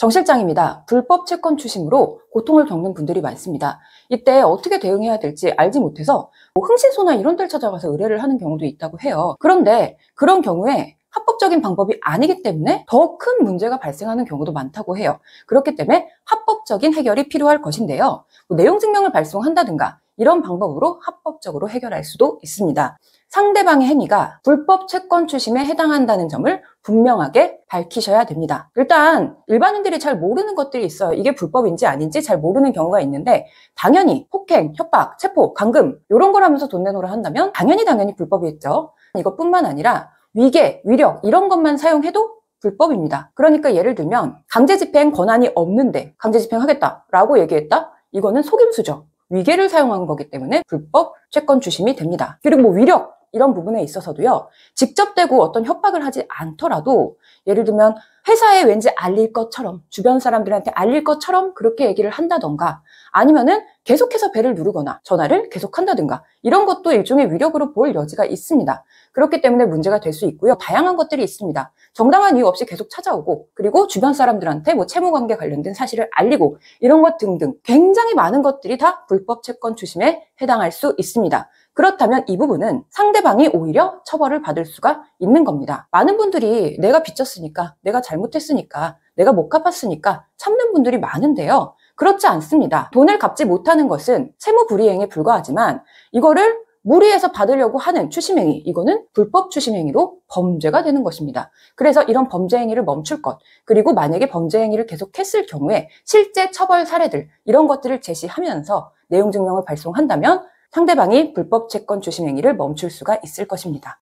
정 실장입니다. 불법 채권 추심으로 고통을 겪는 분들이 많습니다. 이때 어떻게 대응해야 될지 알지 못해서 뭐 흥신소나 이런 데를 찾아가서 의뢰를 하는 경우도 있다고 해요. 그런데 그런 경우에 합법적인 방법이 아니기 때문에 더 큰 문제가 발생하는 경우도 많다고 해요. 그렇기 때문에 합법적인 해결이 필요할 것인데요. 뭐 내용 증명을 발송한다든가 이런 방법으로 합법적으로 해결할 수도 있습니다. 상대방의 행위가 불법 채권 추심에 해당한다는 점을 분명하게 밝히셔야 됩니다. 일단 일반인들이 잘 모르는 것들이 있어요. 이게 불법인지 아닌지 잘 모르는 경우가 있는데 당연히 폭행, 협박, 체포, 감금 이런 걸 하면서 돈 내놓으라 한다면 당연히 당연히 불법이겠죠. 이것뿐만 아니라 위계, 위력 이런 것만 사용해도 불법입니다. 그러니까 예를 들면 강제 집행 권한이 없는데 강제 집행하겠다라고 얘기했다? 이거는 속임수죠. 위계를 사용한 거기 때문에 불법 채권 추심이 됩니다. 그리고 뭐 위력 이런 부분에 있어서도요. 직접 대고 어떤 협박을 하지 않더라도 예를 들면 회사에 왠지 알릴 것처럼 주변 사람들한테 알릴 것처럼 그렇게 얘기를 한다던가 아니면은 계속해서 배를 누르거나 전화를 계속 한다든가 이런 것도 일종의 위력으로 볼 여지가 있습니다. 그렇기 때문에 문제가 될 수 있고요. 다양한 것들이 있습니다. 정당한 이유 없이 계속 찾아오고 그리고 주변 사람들한테 뭐 채무 관계 관련된 사실을 알리고 이런 것 등등 굉장히 많은 것들이 다 불법 채권 추심에 해당할 수 있습니다. 그렇다면 이 부분은 상대방이 오히려 처벌을 받을 수가 있는 겁니다. 많은 분들이 내가 빚졌으니까, 내가 잘못했으니까, 내가 못 갚았으니까 참는 분들이 많은데요. 그렇지 않습니다. 돈을 갚지 못하는 것은 채무 불이행에 불과하지만 이거를 무리해서 받으려고 하는 추심행위, 이거는 불법 추심행위로 범죄가 되는 것입니다. 그래서 이런 범죄행위를 멈출 것, 그리고 만약에 범죄행위를 계속했을 경우에 실제 처벌 사례들, 이런 것들을 제시하면서 내용 증명을 발송한다면 상대방이 불법 채권 추심행위를 멈출 수가 있을 것입니다.